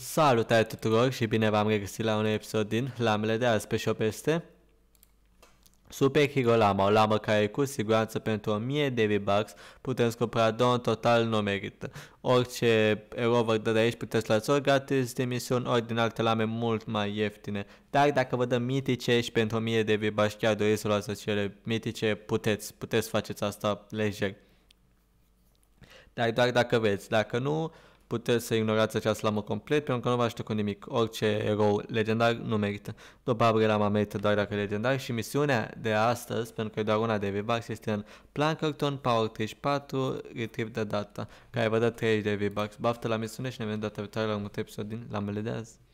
Salutare tuturor și bine v-am regăsit la un episod din Lamele de azi pe șopeste. Super Hero Lama, o lamă care cu siguranță pentru 1000 de V-Bucks putem scopra două în total, nu merită. Orice erover dă de aici puteți lăsa ori gratis de misiuni, ori din alte lame mult mai ieftine. Dar dacă vă dăm mitice și pentru 1000 de V-Bucks chiar doriți să luați cele mitice, puteți, puteți faceți asta lejer. Dar doar dacă veți, dacă nu, Puteți să ignorați această lamă complet pentru că nu vă ajută cu nimic. Orice erou legendar nu merită. Probabil lama merită doar dacă e legendar și misiunea de astăzi, pentru că e doar una de V-Bucks, este în Plankerton Power 34 Retrieve de Data, care vă dă 30 de V-Bucks. Baftă la misiune și ne vedem data viitoare la următorul episod din Lamele de azi.